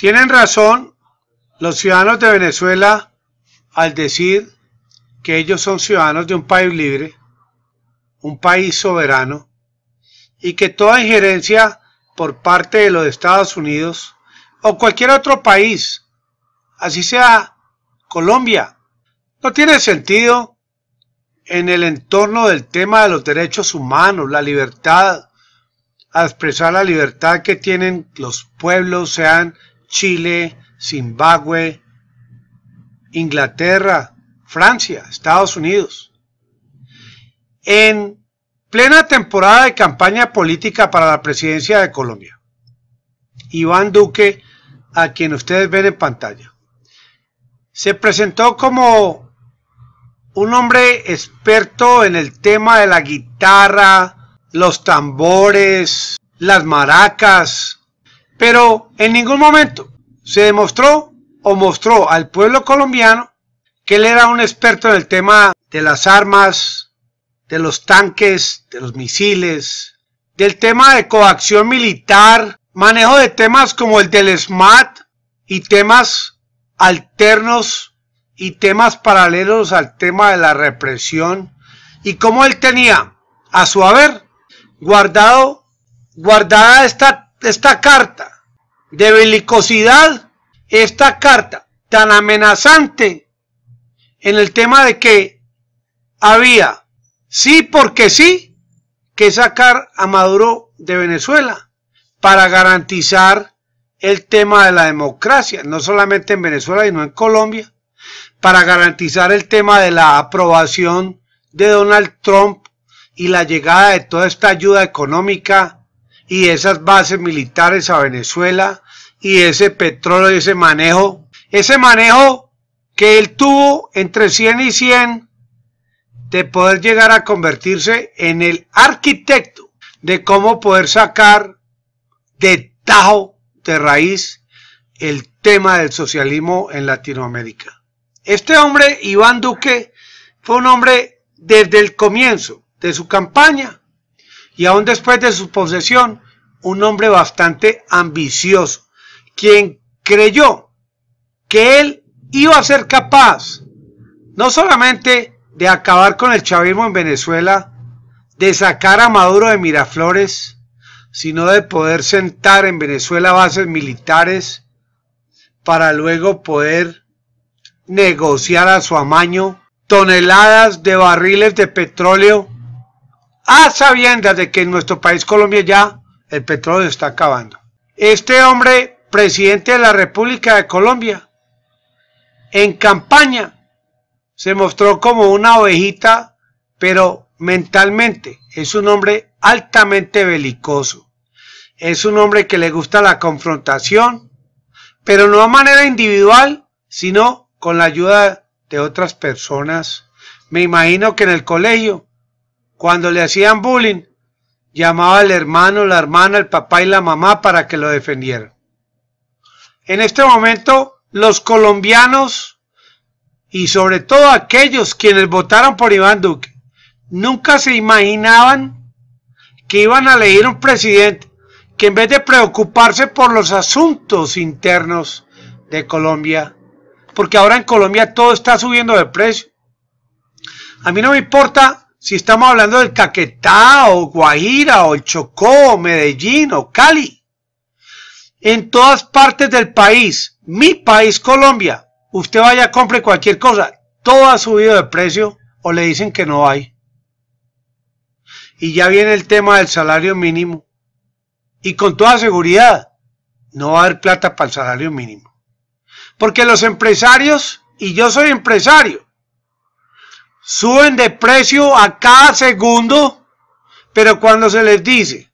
Tienen razón los ciudadanos de Venezuela al decir que ellos son ciudadanos de un país libre, un país soberano, y que toda injerencia por parte de los Estados Unidos o cualquier otro país, así sea Colombia, no tiene sentido en el entorno del tema de los derechos humanos, la libertad, a expresar la libertad que tienen los pueblos, sean Chile, Zimbabue, Inglaterra, Francia, Estados Unidos. En plena temporada de campaña política para la presidencia de Colombia, Iván Duque, a quien ustedes ven en pantalla, se presentó como un hombre experto en el tema de la guitarra, los tambores, las maracas, pero en ningún momento se demostró o mostró al pueblo colombiano que él era un experto en el tema de las armas, de los tanques, de los misiles, del tema de coacción militar, manejo de temas como el del SMAT y temas alternos y temas paralelos al tema de la represión y cómo él tenía a su haber guardado guardada esta carta de belicosidad esta carta tan amenazante en el tema de que había sí porque sí que sacar a Maduro de Venezuela para garantizar el tema de la democracia, no solamente en Venezuela, sino en Colombia, para garantizar el tema de la aprobación de Donald Trump y la llegada de toda esta ayuda económica y esas bases militares a Venezuela y ese petróleo y ese manejo, ese manejo que él tuvo entre 100 y 100 de poder llegar a convertirse en el arquitecto de cómo poder sacar de tajo, de raíz, el tema del socialismo en Latinoamérica. Este hombre, Iván Duque, fue un hombre desde el comienzo de su campaña, y aún después de su posesión, un hombre bastante ambicioso, quien creyó que él iba a ser capaz no solamente de acabar con el chavismo en Venezuela, de sacar a Maduro de Miraflores, sino de poder sentar en Venezuela bases militares para luego poder negociar a su amaño toneladas de barriles de petróleo a sabiendas de que en nuestro país Colombia ya el petróleo está acabando. Este hombre, presidente de la República de Colombia, en campaña se mostró como una ovejita, pero mentalmente es un hombre altamente belicoso. Es un hombre que le gusta la confrontación, pero no a manera individual, sino con la ayuda de otras personas. Me imagino que en el colegio cuando le hacían bullying, llamaba al hermano, la hermana, el papá y la mamá para que lo defendieran. En este momento, los colombianos y sobre todo aquellos quienes votaron por Iván Duque nunca se imaginaban que iban a elegir un presidente que en vez de preocuparse por los asuntos internos de Colombia, porque ahora en Colombia todo está subiendo de precio. A mí no me importa si estamos hablando del Caquetá o Guajira o el Chocó o Medellín o Cali. En todas partes del país, mi país Colombia, usted vaya, a compre cualquier cosa, todo ha subido de precio o le dicen que no hay. Y ya viene el tema del salario mínimo. Y con toda seguridad, no va a haber plata para el salario mínimo. Porque los empresarios, y yo soy empresario, suben de precio a cada segundo, pero cuando se les dice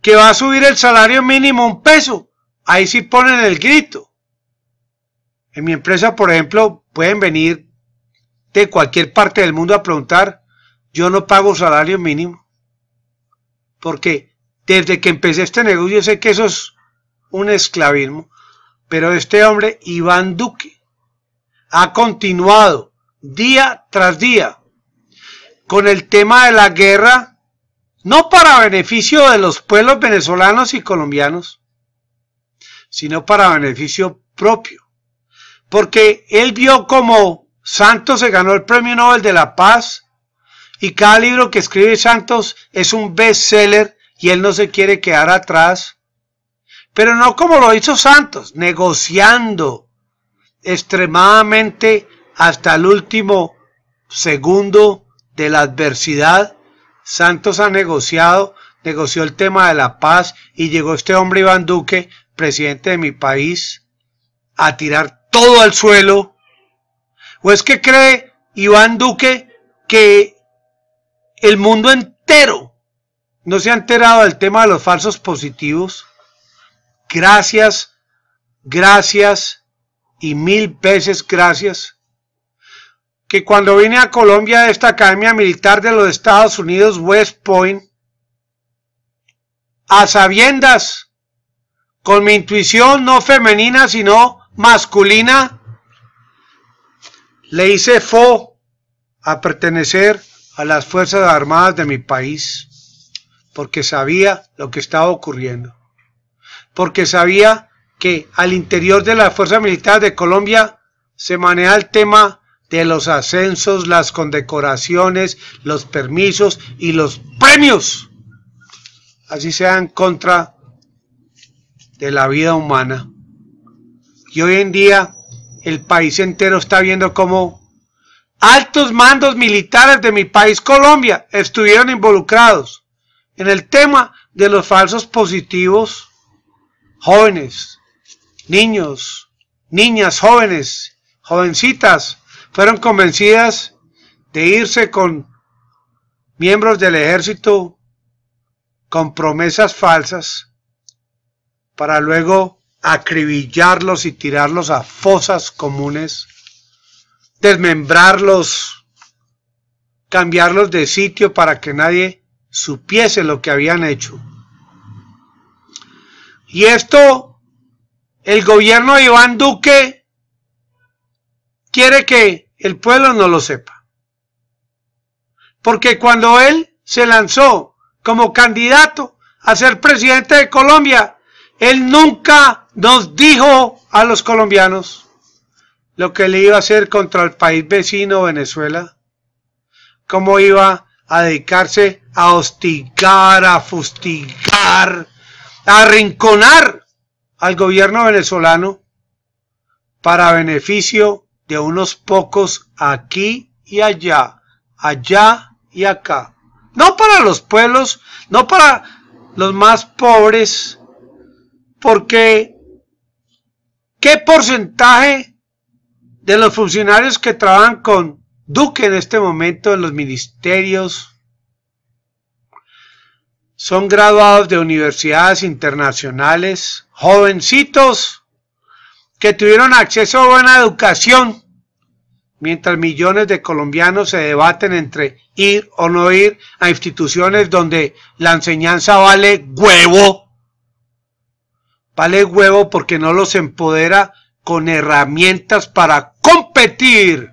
que va a subir el salario mínimo un peso, ahí sí ponen el grito. En mi empresa, por ejemplo, pueden venir de cualquier parte del mundo a preguntar, yo no pago salario mínimo, porque desde que empecé este negocio sé que eso es un esclavismo, pero este hombre, Iván Duque, ha continuado día tras día con el tema de la guerra, no para beneficio de los pueblos venezolanos y colombianos, sino para beneficio propio. Porque él vio como Santos se ganó el Premio Nobel de la Paz y cada libro que escribe Santos es un bestseller y él no se quiere quedar atrás. Pero no como lo hizo Santos, negociando extremadamente hasta el último segundo de la adversidad. Santos ha negociado, negoció el tema de la paz y llegó este hombre Iván Duque, presidente de mi país, a tirar todo al suelo. ¿O es que cree Iván Duque que el mundo entero no se ha enterado del tema de los falsos positivos? Gracias, gracias y mil veces gracias que cuando vine a Colombia de esta Academia Militar de los Estados Unidos, West Point, a sabiendas, con mi intuición no femenina, sino masculina, le hice fo a pertenecer a las Fuerzas Armadas de mi país, porque sabía lo que estaba ocurriendo, porque sabía que al interior de la fuerza militar de Colombia se maneja el tema de los ascensos, las condecoraciones, los permisos y los premios, así en contra de la vida humana. Y hoy en día el país entero está viendo cómo altos mandos militares de mi país Colombia estuvieron involucrados en el tema de los falsos positivos, jóvenes, niños, niñas, jóvenes, jovencitas, fueron convencidas de irse con miembros del ejército con promesas falsas para luego acribillarlos y tirarlos a fosas comunes, desmembrarlos, cambiarlos de sitio para que nadie supiese lo que habían hecho. Y esto, el gobierno de Iván Duque quiere que el pueblo no lo sepa. Porque cuando él se lanzó como candidato a ser presidente de Colombia, él nunca nos dijo a los colombianos lo que le iba a hacer contra el país vecino Venezuela, cómo iba a dedicarse a hostigar, a fustigar, a arrinconar al gobierno venezolano para beneficio de unos pocos aquí y allá, allá y acá. No para los pueblos, no para los más pobres, porque ¿qué porcentaje de los funcionarios que trabajan con Duque en este momento en los ministerios son graduados de universidades internacionales, jovencitos que tuvieron acceso a buena educación, mientras millones de colombianos se debaten entre ir o no ir a instituciones donde la enseñanza vale huevo. Vale huevo porque no los empodera con herramientas para competir,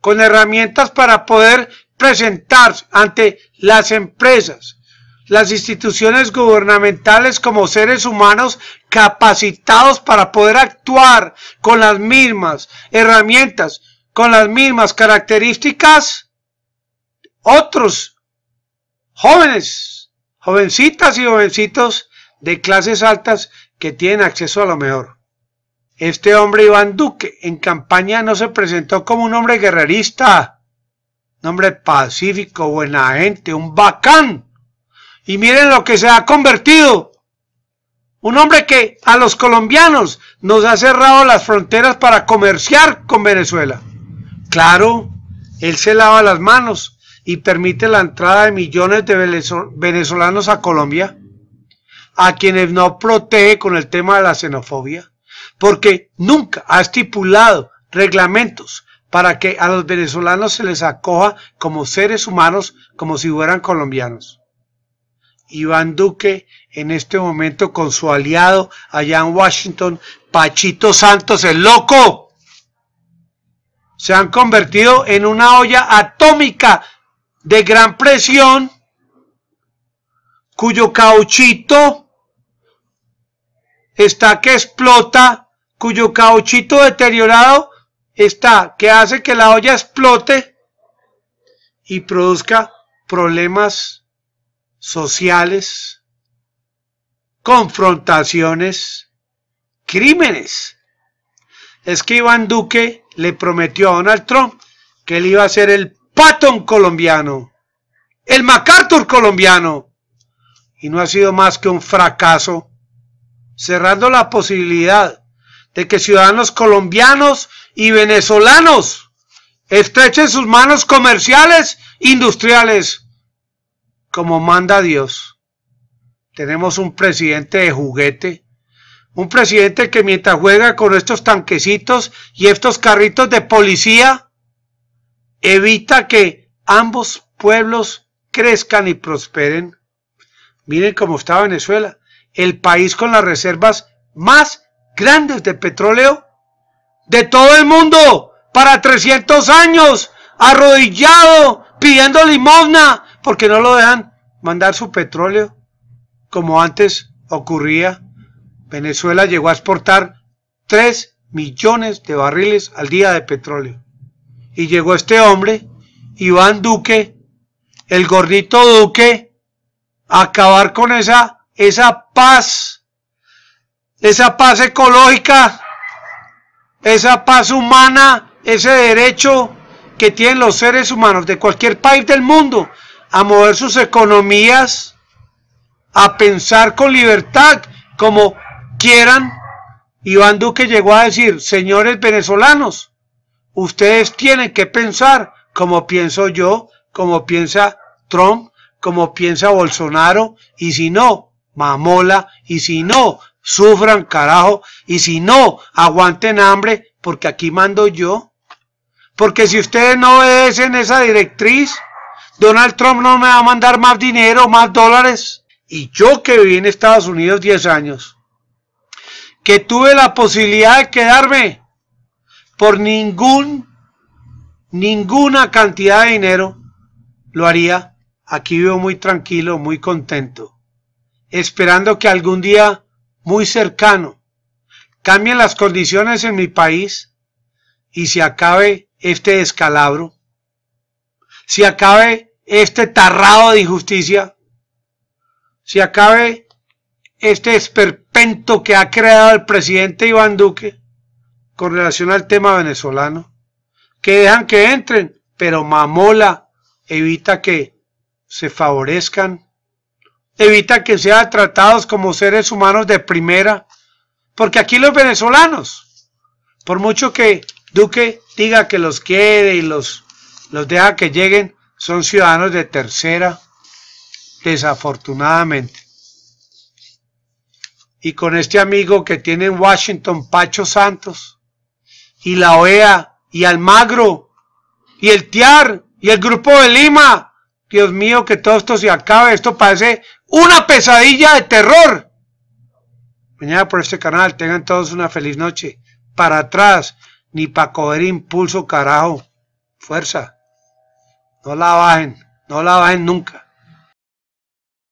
con herramientas para poder presentarse ante las empresas, las instituciones gubernamentales como seres humanos capacitados para poder actuar con las mismas herramientas, con las mismas características, otros jóvenes, jovencitas y jovencitos de clases altas que tienen acceso a lo mejor. Este hombre Iván Duque en campaña no se presentó como un hombre guerrerista, un hombre pacífico, buena gente, un bacán. Y miren lo que se ha convertido un hombre que a los colombianos nos ha cerrado las fronteras para comerciar con Venezuela. Claro, él se lava las manos y permite la entrada de millones de venezolanos a Colombia, a quienes no protege con el tema de la xenofobia, porque nunca ha estipulado reglamentos para que a los venezolanos se les acoja como seres humanos, como si fueran colombianos. Iván Duque en este momento con su aliado allá en Washington, Pachito Santos, el loco. Se han convertido en una olla atómica de gran presión cuyo cauchito está que explota, cuyo cauchito deteriorado está que hace que la olla explote y produzca problemas sociales, confrontaciones, crímenes. Es que Iván Duque le prometió a Donald Trump que él iba a ser el Patton colombiano, el MacArthur colombiano, y no ha sido más que un fracaso, cerrando la posibilidad de que ciudadanos colombianos y venezolanos estrechen sus manos comerciales, industriales, como manda Dios. Tenemos un presidente de juguete. Un presidente que mientras juega con estos tanquecitos y estos carritos de policía, evita que ambos pueblos crezcan y prosperen. Miren cómo está Venezuela, el país con las reservas más grandes de petróleo de todo el mundo para 300 años, arrodillado, pidiendo limosna, porque no lo dejan mandar su petróleo, como antes ocurría. Venezuela llegó a exportar 3 millones de barriles al día de petróleo. Y llegó este hombre, Iván Duque, el gordito Duque, a acabar con esa, esa paz, esa paz ecológica, esa paz humana, ese derecho que tienen los seres humanos de cualquier país del mundo a mover sus economías, a pensar con libertad como quieran. Iván Duque llegó a decir, señores venezolanos, ustedes tienen que pensar como pienso yo, como piensa Trump, como piensa Bolsonaro, y si no, mamola, y si no, sufran carajo, y si no, aguanten hambre, porque aquí mando yo. Porque si ustedes no obedecen esa directriz, Donald Trump no me va a mandar más dinero, más dólares. Y yo que viví en Estados Unidos 10 años, que tuve la posibilidad de quedarme por ningún, ninguna cantidad de dinero, lo haría. Aquí vivo muy tranquilo, muy contento, esperando que algún día muy cercano cambien las condiciones en mi país y se acabe este descalabro si acabe este tarrado de injusticia, si acabe este esperpento que ha creado el presidente Iván Duque con relación al tema venezolano, que dejan que entren, pero mamola evita que se favorezcan, evita que sean tratados como seres humanos de primera, porque aquí los venezolanos, por mucho que Duque diga que los quiere y los los deja que lleguen, son ciudadanos de tercera, desafortunadamente. Y con este amigo que tiene en Washington, Pacho Santos, y la OEA, y Almagro, y el TIAR, y el Grupo de Lima. Dios mío, que todo esto se acabe, esto parece una pesadilla de terror. Mañana por este canal, tengan todos una feliz noche. Para atrás, ni para coger impulso, carajo. Fuerza. No la bajen, no la bajen nunca.